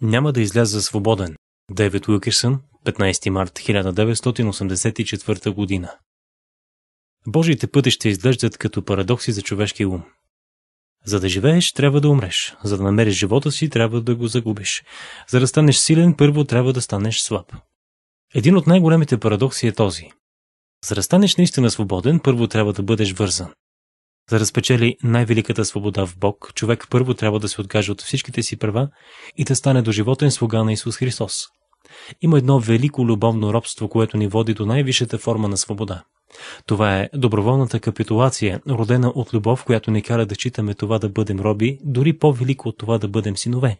няма да изляза свободен. Дейвид Уилкишън, 15 март 1984 година. Божиите пътища изглеждат като парадокси за човешки ум. За да живееш, трябва да умреш. За да намериш живота си, трябва да го загубиш. За да станеш силен, първо трябва да станеш слаб. Един от най-големите парадокси е този. За да станеш наистина свободен, първо трябва да бъдеш вързан. За да спечели най-великата свобода в Бог, човек първо трябва да се откаже от всичките си права и да стане до животен слуга на Исус Христос. Има едно велико любовно робство, което ни води до най-висшата форма на свобода. Това е доброволната капитулация, родена от любов, която ни кара да читаме това да бъдем роби, дори по-велико от това да бъдем синове.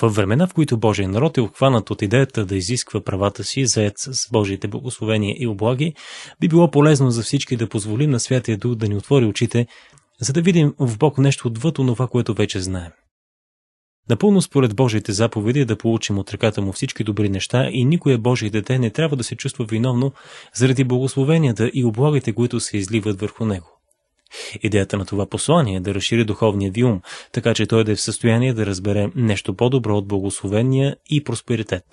Във времена, в които Божия народ е обхванат от идеята да изисква правата си, заед с Божиите благословения и облаги, би било полезно за всички да позволим на Святия Дух да ни отвори очите, за да видим в Бог нещо отвъд онова, което вече знаем. Напълно според Божиите заповеди да получим от ръката му всички добри неща и никое Божие дете не трябва да се чувства виновно заради благословенията и облагите, които се изливат върху него. Идеята на това послание е да разшири духовния ви ум, така че той да е в състояние да разбере нещо по-добро от благословения и просперитет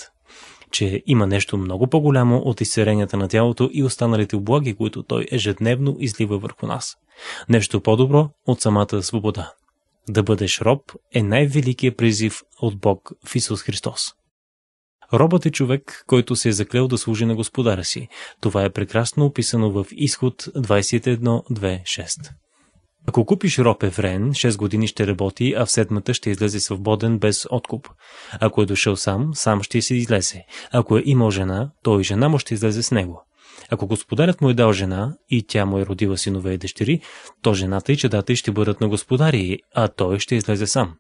че има нещо много по-голямо от изцеренията на тялото и останалите облаги, които той ежедневно излива върху нас. Нещо по-добро от самата свобода. Да бъдеш роб е най-великият призив от Бог в Исус Христос. Робът е човек, който се е заклел да служи на господаря си. Това е прекрасно описано в изход 21.2.6. Ако купиш роб Еврен, 6 години ще работи, а в седмата ще излезе свободен без откуп. Ако е дошъл сам, сам ще си излезе. Ако е имал жена, той и жена му ще излезе с него. Ако господарят му е дал жена и тя му е родила синове и дъщери, то жената и чедата й ще бъдат на господари, а той ще излезе сам.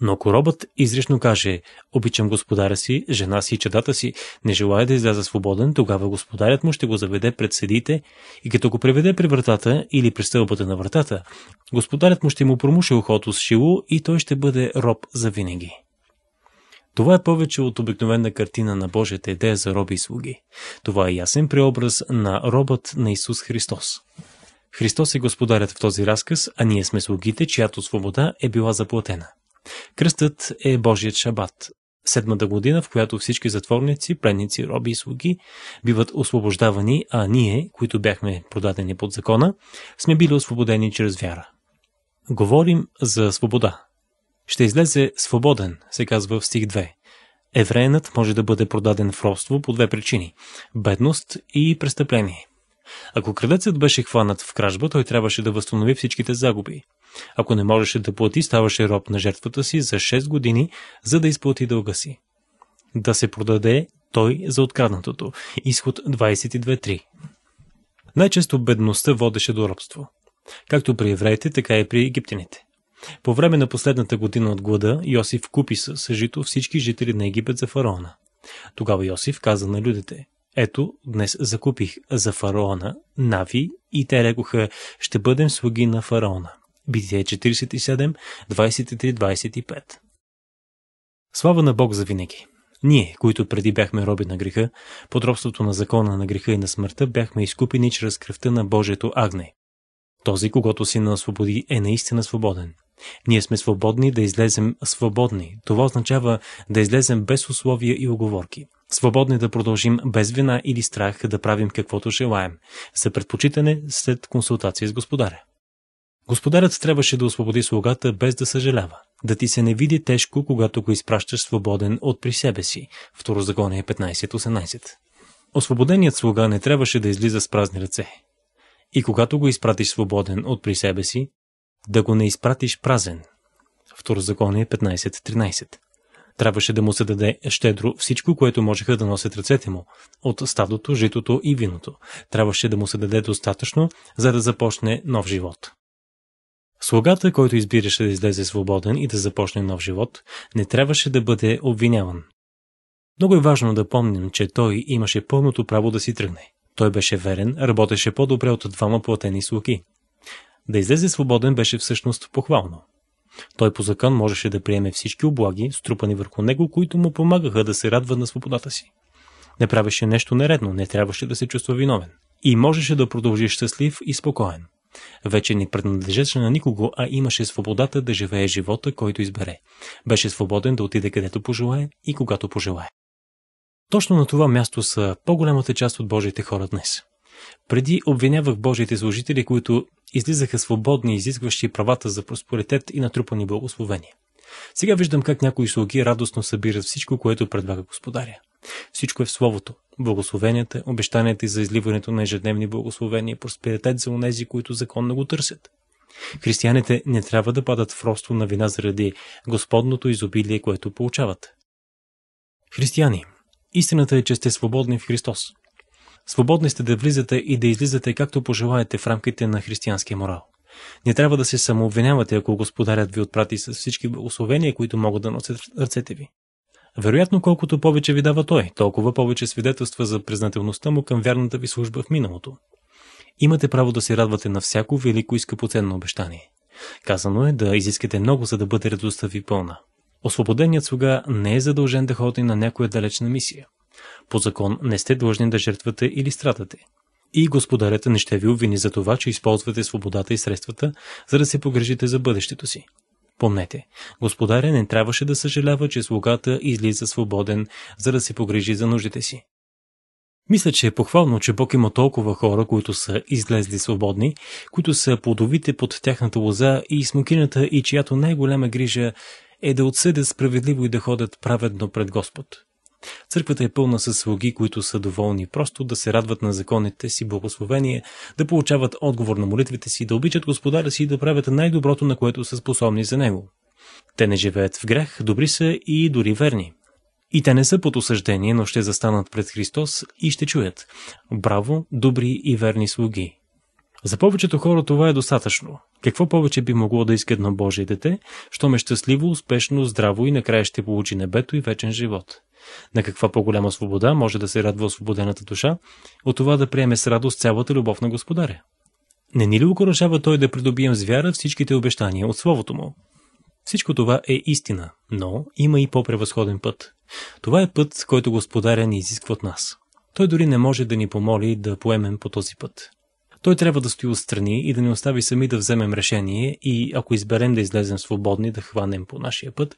Но ако робът изрично каже «Обичам господаря си, жена си и чедата си, не желая да изляза свободен», тогава господарят му ще го заведе пред седите и като го преведе при вратата или при стълбата на вратата, господарят му ще му промуши ухото с шило и той ще бъде роб за винаги. Това е повече от обикновена картина на Божията идея за роби и слуги. Това е ясен преобраз на робът на Исус Христос. Христос е господарят в този разказ, а ние сме слугите, чиято свобода е била заплатена. Кръстът е Божият шабат, седмата година, в която всички затворници, пленници, роби и слуги биват освобождавани, а ние, които бяхме продадени под закона, сме били освободени чрез вяра. Говорим за свобода. Ще излезе свободен, се казва в стих 2. Евреенът може да бъде продаден в робство по две причини – бедност и престъпление. Ако крадецът беше хванат в кражба, той трябваше да възстанови всичките загуби – ако не можеше да плати, ставаше роб на жертвата си за 6 години, за да изплати дълга си. Да се продаде той за откраднатото. Изход 22.3 Най-често бедността водеше до робство. Както при евреите, така и при египтяните. По време на последната година от глада, Йосиф купи със жито всички жители на Египет за фараона. Тогава Йосиф каза на людите, ето, днес закупих за фараона Нави и те рекоха, ще бъдем слуги на фараона. Битие 47, е 23-25 Слава на Бог за винаги! Ние, които преди бяхме роби на греха, подробството на закона на греха и на смъртта, бяхме изкупени чрез кръвта на Божието агне. Този, когато си на свободи, е наистина свободен. Ние сме свободни да излезем свободни. Това означава да излезем без условия и оговорки. Свободни да продължим без вина или страх да правим каквото желаем, за предпочитане след консултация с господаря. Господарят трябваше да освободи слугата без да съжалява, да ти се не види тежко, когато го изпращаш свободен от при себе си. Второзаконие 15.18 Освободеният слуга не трябваше да излиза с празни ръце. И когато го изпратиш свободен от при себе си, да го не изпратиш празен. Второзаконие 15.13 Трябваше да му се даде щедро всичко, което можеха да носят ръцете му, от стадото, житото и виното. Трябваше да му се даде достатъчно, за да започне нов живот. Слугата, който избираше да излезе свободен и да започне нов живот, не трябваше да бъде обвиняван. Много е важно да помним, че той имаше пълното право да си тръгне. Той беше верен, работеше по-добре от двама платени слуги. Да излезе свободен беше всъщност похвално. Той по закон можеше да приеме всички облаги, струпани върху него, които му помагаха да се радва на свободата си. Не правеше нещо нередно, не трябваше да се чувства виновен. И можеше да продължи щастлив и спокоен. Вече не принадлежеше на никого, а имаше свободата да живее живота, който избере. Беше свободен да отиде където пожелае и когато пожелае. Точно на това място са по-голямата част от Божиите хора днес. Преди обвинявах Божиите служители, които излизаха свободни, изискващи правата за проспоритет и натрупани благословения. Сега виждам как някои слуги радостно събират всичко, което предлага господаря. Всичко е в Словото. Благословенията, обещанията и за изливането на ежедневни благословения, просперитет за унези, които законно го търсят. Християните не трябва да падат в росто на вина заради господното изобилие, което получават. Християни, истината е, че сте свободни в Христос. Свободни сте да влизате и да излизате както пожелаете в рамките на християнския морал. Не трябва да се самообвинявате, ако господарят ви отпрати с всички благословения, които могат да носят ръцете ви. Вероятно, колкото повече ви дава той, толкова повече свидетелства за признателността му към вярната ви служба в миналото. Имате право да се радвате на всяко велико и скъпоценно обещание. Казано е да изискате много, за да бъде радостта ви пълна. Освободеният слуга не е задължен да ходи на някоя далечна мисия. По закон не сте длъжни да жертвате или страдате. И господарят не ще ви обвини за това, че използвате свободата и средствата, за да се погрежите за бъдещето си. Помнете, господаря не трябваше да съжалява, че слугата излиза свободен, за да се погрижи за нуждите си. Мисля, че е похвално, че Бог има толкова хора, които са излезли свободни, които са плодовите под тяхната лоза и смокината и чиято най-голяма грижа е да отсъдят справедливо и да ходят праведно пред Господ. Църквата е пълна с слуги, които са доволни просто да се радват на законите си благословение, да получават отговор на молитвите си, да обичат господаря си и да правят най-доброто, на което са способни за него. Те не живеят в грех, добри са и дори верни. И те не са под осъждение, но ще застанат пред Христос и ще чуят. Браво, добри и верни слуги. За повечето хора това е достатъчно. Какво повече би могло да иска едно Божие дете, що ме щастливо, успешно, здраво и накрая ще получи небето и вечен живот? На каква по-голяма свобода може да се радва освободената душа, от това да приеме с радост цялата любов на Господаря? Не ни ли окоръжава той да придобием с вяра всичките обещания от Словото му? Всичко това е истина, но има и по-превъзходен път. Това е път, който Господаря ни изисква от нас. Той дори не може да ни помоли да поемем по този път. Той трябва да стои отстрани и да ни остави сами да вземем решение и ако изберем да излезем свободни да хванем по нашия път,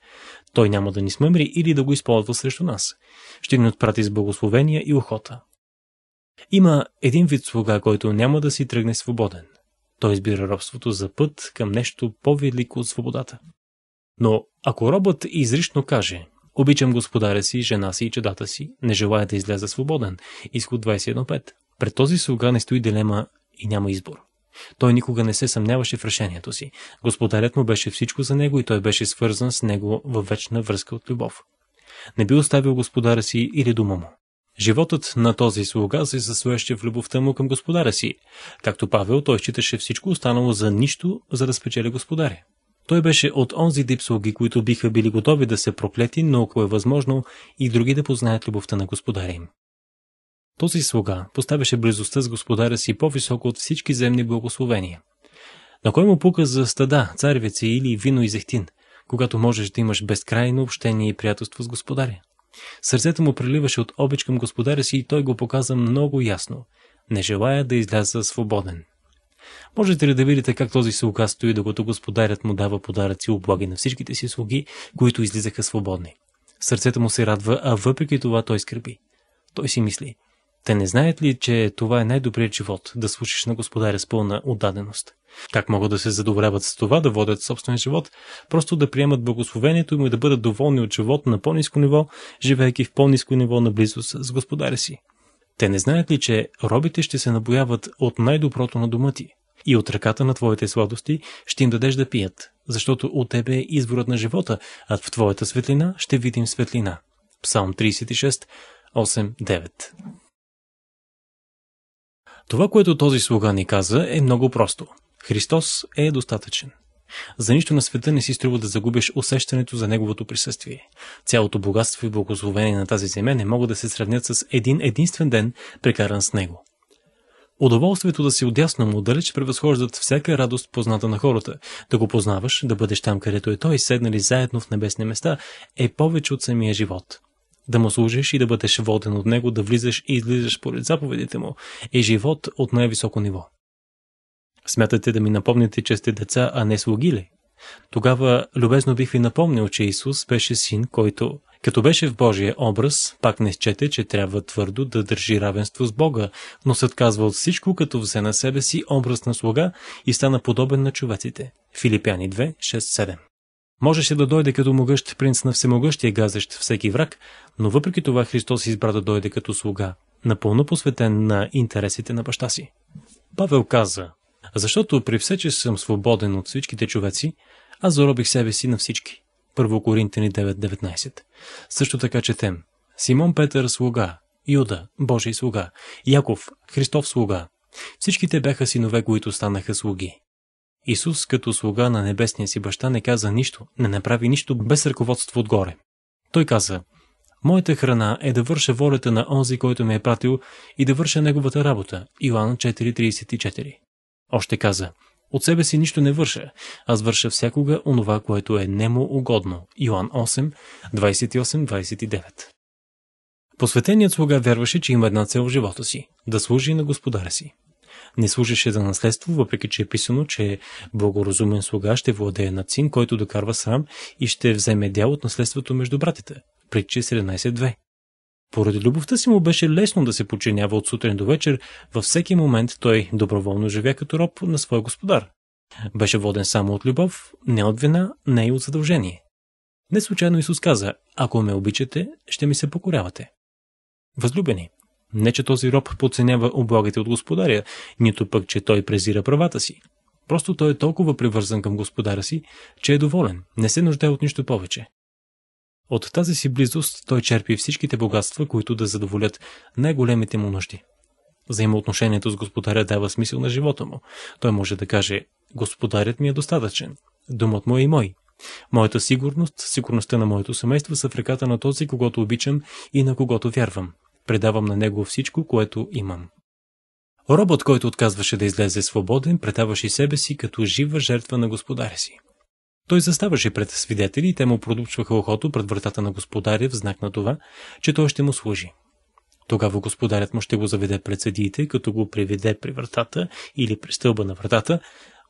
той няма да ни смъмри или да го използва срещу нас. Ще ни отпрати с благословения и охота. Има един вид слуга, който няма да си тръгне свободен. Той избира робството за път към нещо по-велико от свободата. Но ако робът изрично каже «Обичам господаря си, жена си и чедата си, не желая да изляза свободен» изход 21.5. Пред този слуга не стои дилема и няма избор. Той никога не се съмняваше в решението си. Господарят му беше всичко за него и той беше свързан с него във вечна връзка от любов. Не би оставил господаря си или дома му. Животът на този слуга се засвоеше в любовта му към господаря си. Както Павел, той считаше всичко останало за нищо, за да спечели господаря. Той беше от онзи дип слуги, които биха били готови да се проклети, но ако е възможно и други да познаят любовта на господаря им. Този слуга поставяше близостта с господаря си по-високо от всички земни благословения. На кой му пука за стада, царевици или вино и зехтин, когато можеш да имаш безкрайно общение и приятелство с господаря? Сърцето му преливаше от обич към господаря си и той го показа много ясно. Не желая да изляза свободен. Можете ли да видите как този слуга стои, докато господарят му дава подаръци облаги на всичките си слуги, които излизаха свободни? Сърцето му се радва, а въпреки това той скърби. Той си мисли – те не знаят ли, че това е най-добрият живот, да слушаш на господаря с пълна отдаденост? Как могат да се задоволяват с това, да водят собствен живот, просто да приемат благословението им и да бъдат доволни от живот на по-низко ниво, живеейки в по-низко ниво на близост с господаря си? Те не знаят ли, че робите ще се набояват от най-доброто на дома ти? И от ръката на твоите сладости ще им дадеш да пият, защото от тебе е изборът на живота, а в твоята светлина ще видим светлина. Псалм 36, 8-9 това, което този слуга ни каза, е много просто. Христос е достатъчен. За нищо на света не си струва да загубиш усещането за Неговото присъствие. Цялото богатство и благословение на тази земя не могат да се сравнят с един единствен ден, прекаран с Него. Удоволствието да си отясно му далеч превъзхождат всяка радост позната на хората. Да го познаваш, да бъдеш там, където е той, седнали заедно в небесни места, е повече от самия живот да му служиш и да бъдеш воден от него, да влизаш и излизаш поред заповедите му, е живот от най-високо ниво. Смятате да ми напомните, че сте деца, а не слуги ли? Тогава любезно бих ви напомнил, че Исус беше син, който, като беше в Божия образ, пак не счете, че трябва твърдо да държи равенство с Бога, но се отказва от всичко, като взе на себе си образ на слуга и стана подобен на човеците. Филипяни 2, 6, 7 Можеше да дойде като могъщ принц на всемогъщия газещ всеки враг, но въпреки това Христос избра да дойде като слуга, напълно посветен на интересите на баща си. Павел каза, защото при все, че съм свободен от всичките човеци, аз заробих себе си на всички. 1 Коринтини 9.19 Също така четем Симон Петър слуга, Юда, Божий слуга, Яков, Христов слуга. Всичките бяха синове, които станаха слуги. Исус като слуга на небесния си баща не каза нищо, не направи нищо без ръководство отгоре. Той каза, Моята храна е да върша волята на онзи, който ме е пратил и да върша неговата работа. Иоанн 4.34 Още каза, от себе си нищо не върша, аз върша всякога онова, което е немо угодно. Йоан 8, 28-29 Посветеният слуга вярваше, че има една цел в живота си – да служи на господаря си не служеше за наследство, въпреки че е писано, че благоразумен слуга ще владее над син, който докарва срам и ще вземе дял от наследството между братите. Притчи 17.2. Поради любовта си му беше лесно да се подчинява от сутрин до вечер, във всеки момент той доброволно живя като роб на своя господар. Беше воден само от любов, не от вина, не и от задължение. Не случайно Исус каза, ако ме обичате, ще ми се покорявате. Възлюбени, не, че този роб подценява облагите от господаря, нито пък, че той презира правата си. Просто той е толкова привързан към господаря си, че е доволен, не се нуждае от нищо повече. От тази си близост той черпи всичките богатства, които да задоволят най-големите му нужди. Взаимоотношението с господаря дава смисъл на живота му. Той може да каже «Господарят ми е достатъчен, думът му е и мой». Моята сигурност, сигурността на моето семейство са в ръката на този, когато обичам и на когато вярвам. Предавам на него всичко, което имам. Робот, който отказваше да излезе свободен, предаваше себе си като жива жертва на господаря си. Той заставаше пред свидетели и те му продупчваха охото пред вратата на господаря в знак на това, че той ще му служи. Тогава господарят му ще го заведе пред съдиите, като го приведе при вратата или при стълба на вратата.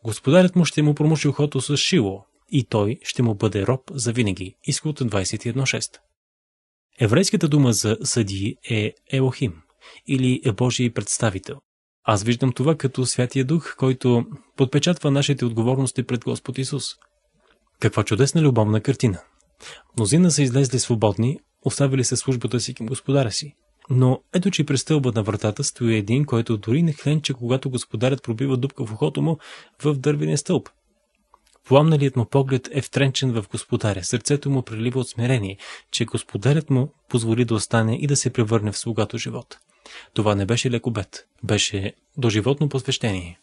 Господарят му ще му промуши охото с шило и той ще му бъде роб за винаги. Изход 21.6 Еврейската дума за съдии е Елохим или е Божий представител. Аз виждам това като Святия Дух, който подпечатва нашите отговорности пред Господ Исус. Каква чудесна любовна картина! Мнозина са излезли свободни, оставили се службата си към господаря си. Но ето че през стълба на вратата стои един, който дори не хленче, когато господарят пробива дупка в ухото му в дървения стълб – Пламналият му поглед е втренчен в господаря, сърцето му прелива от смирение, че господарят му позволи да остане и да се превърне в слугато живот. Това не беше лек обед, беше доживотно посвещение.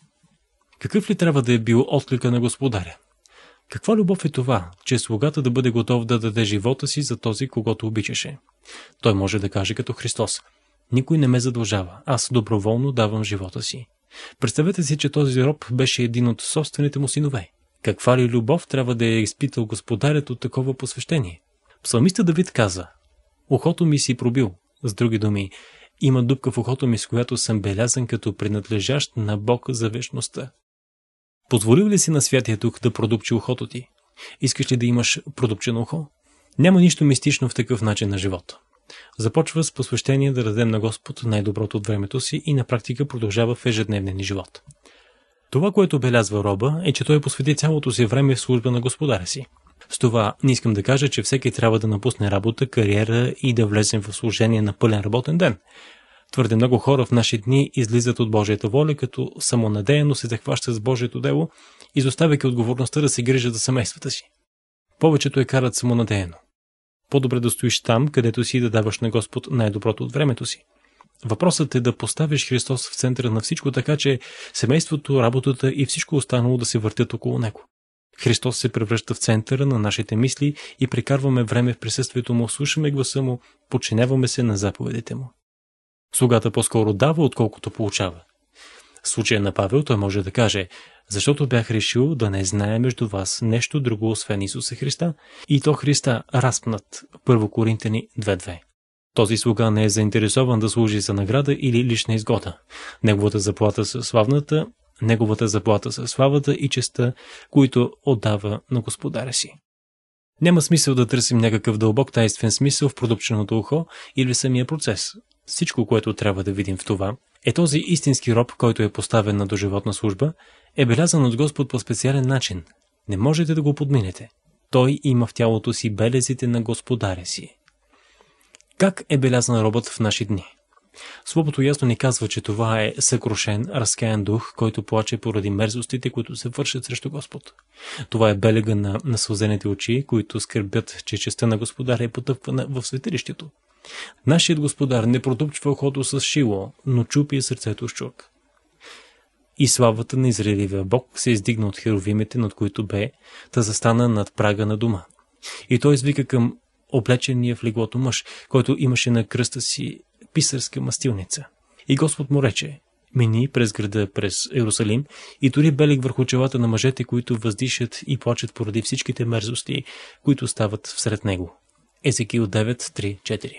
Какъв ли трябва да е бил отклика на господаря? Каква любов е това, че слугата да бъде готов да даде живота си за този, когато обичаше? Той може да каже като Христос. Никой не ме задължава, аз доброволно давам живота си. Представете си, че този роб беше един от собствените му синове. Каква ли любов трябва да е изпитал господарят от такова посвещение? Псалмиста Давид каза, Ухото ми си пробил, с други думи, има дупка в ухото ми, с която съм белязан като принадлежащ на Бог за вечността. Позволил ли си на Святия Дух да продупчи ухото ти? Искаш ли да имаш продупчено ухо? Няма нищо мистично в такъв начин на живота. Започва с посвещение да дадем на Господ най-доброто от времето си и на практика продължава в ежедневния ни живот. Това, което белязва Роба, е, че той посвети цялото си време в служба на господаря си. С това не искам да кажа, че всеки трябва да напусне работа, кариера и да влезе в служение на пълен работен ден. Твърде много хора в наши дни излизат от Божията воля, като самонадеяно се захващат с Божието дело, изоставяйки отговорността да се грижат за семействата си. Повечето е карат самонадеяно. По-добре да стоиш там, където си и да даваш на Господ най-доброто от времето си. Въпросът е да поставиш Христос в центъра на всичко, така че семейството, работата и всичко останало да се въртят около Него. Христос се превръща в центъра на нашите мисли и прекарваме време в присъствието Му, слушаме гласа Му, подчиняваме се на заповедите Му. Слугата по-скоро дава, отколкото получава. В случая на Павел той може да каже «Защото бях решил да не знае между вас нещо друго, освен Исуса Христа, и то Христа распнат» 1 Коринтени 2.2. Този слуга не е заинтересован да служи за награда или лична изгода. Неговата заплата са славната, неговата заплата са славата и честа, които отдава на господаря си. Няма смисъл да търсим някакъв дълбок тайствен смисъл в продупченото ухо или в самия процес. Всичко, което трябва да видим в това, е този истински роб, който е поставен на доживотна служба, е белязан от Господ по специален начин. Не можете да го подминете. Той има в тялото си белезите на господаря си. Как е белязан робът в наши дни? Слобото ясно ни казва, че това е съкрушен, разкаян дух, който плаче поради мерзостите, които се вършат срещу Господ. Това е белега на насълзените очи, които скърбят, че честа на Господаря е потъпвана в светилището. Нашият Господар не продупчва охото с шило, но чупи сърцето с чурк. И славата на Израилевия Бог се издигна от херовимите, над които бе, та застана над прага на дома. И той извика към облечения в леглото мъж, който имаше на кръста си писарска мастилница. И Господ му рече, мини през града, през Иерусалим и дори белег върху челата на мъжете, които въздишат и плачат поради всичките мерзости, които стават всред него. Езекил 9.3.4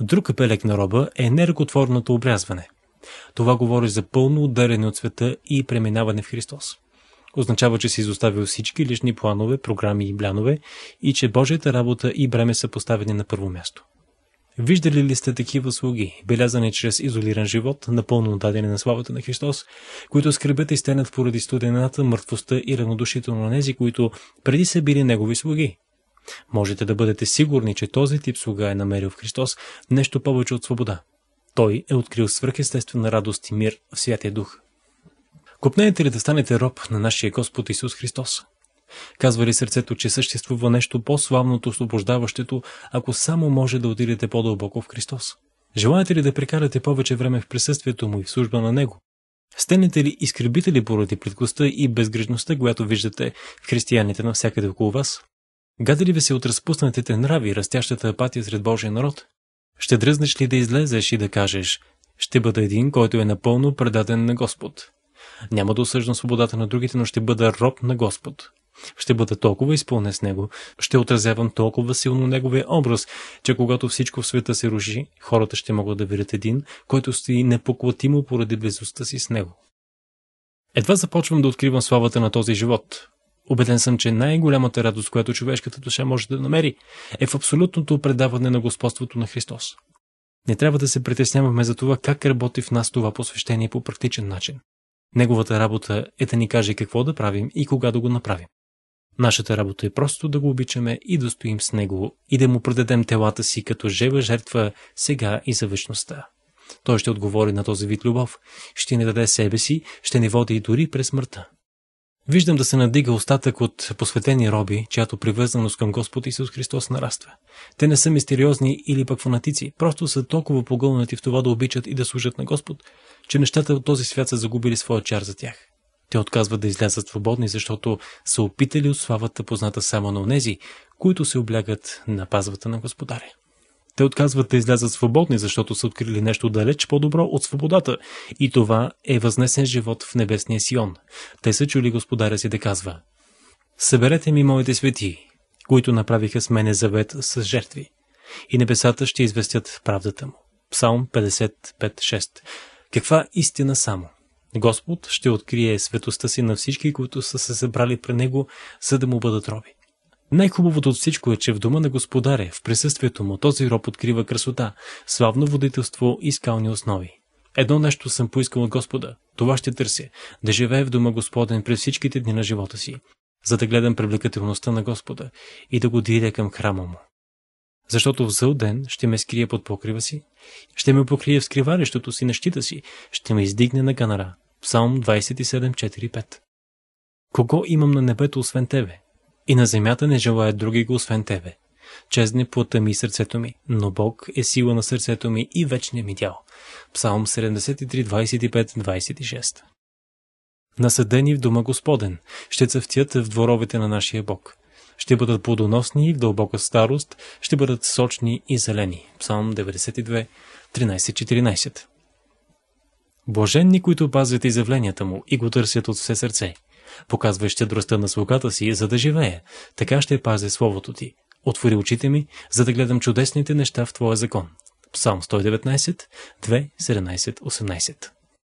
Друг белег на роба е неръкотворното обрязване. Това говори за пълно ударение от света и преминаване в Христос означава, че си изоставил всички лични планове, програми и блянове и че Божията работа и бреме са поставени на първо място. Виждали ли сте такива слуги, белязани чрез изолиран живот, напълно дадени на славата на Христос, които скребят и стенят поради студената, мъртвостта и равнодушието на нези, които преди са били негови слуги? Можете да бъдете сигурни, че този тип слуга е намерил в Христос нещо повече от свобода. Той е открил свръхестествена радост и мир в Святия Дух, Купнете ли да станете роб на нашия Господ Исус Христос? Казва ли сърцето, че съществува нещо по славното освобождаващето, ако само може да отидете по-дълбоко в Христос? Желаете ли да прекарате повече време в присъствието му и в служба на него? Стенете ли изкребите ли поради плиткостта и безгрижността, която виждате в християните навсякъде около вас? Гади ли ви се от разпуснатите нрави и растящата апатия сред Божия народ? Ще дръзнеш ли да излезеш и да кажеш, ще бъда един, който е напълно предаден на Господ? Няма да осъждам свободата на другите, но ще бъда роб на Господ. Ще бъда толкова изпълнен с Него, ще отразявам толкова силно Неговия образ, че когато всичко в света се ружи, хората ще могат да видят един, който стои непоклатимо поради близостта си с Него. Едва започвам да откривам славата на този живот. Обеден съм, че най-голямата радост, която човешката душа може да намери, е в абсолютното предаване на господството на Христос. Не трябва да се притесняваме за това как работи в нас това посвещение по практичен начин. Неговата работа е да ни каже какво да правим и кога да го направим. Нашата работа е просто да го обичаме и да стоим с него и да му предадем телата си като жева жертва сега и за вечността. Той ще отговори на този вид любов, ще ни даде себе си, ще ни води и дори през смъртта. Виждам да се надига остатък от посветени роби, чиято привързаност към Господ Исус Христос нараства. Те не са мистериозни или пък фанатици, просто са толкова погълнати в това да обичат и да служат на Господ, че нещата от този свят са загубили своя чар за тях. Те отказват да излязат свободни, защото са опитали от славата, позната само на онези, които се облягат на пазвата на Господаря. Те отказват да излязат свободни, защото са открили нещо далеч по-добро от свободата. И това е възнесен живот в небесния Сион. Те са чули господаря си да казва Съберете ми моите свети, които направиха с мене завет с жертви. И небесата ще известят правдата му. Псалм 55.6 Каква истина само? Господ ще открие светостта си на всички, които са се събрали при Него, за да му бъдат роби. Най-хубавото от всичко е, че в дома на господаре, в присъствието му, този роб открива красота, славно водителство и скални основи. Едно нещо съм поискал от Господа. Това ще търся. Да живее в дома Господен през всичките дни на живота си, за да гледам привлекателността на Господа и да го диря към храма му. Защото в зъл ден ще ме скрие под покрива си, ще ме покрие в скривалището си на щита си, ще ме издигне на канара. Псалм 27.4.5 Кого имам на небето освен тебе? И на земята не желая други го, освен тебе. Чезне плътта ми и сърцето ми, но Бог е сила на сърцето ми и вечния ми дял. Псалм 73, 25, 26 Насъдени в дома Господен, ще цъфтят в дворовете на нашия Бог. Ще бъдат плодоносни в дълбока старост, ще бъдат сочни и зелени. Псалм 92, 13-14 Блаженни, които пазят изявленията му и го търсят от все сърце – показвай щедростта на слугата си, за да живее. Така ще пазя Словото ти. Отвори очите ми, за да гледам чудесните неща в Твоя закон. Псалм 119, 2, 17, 18.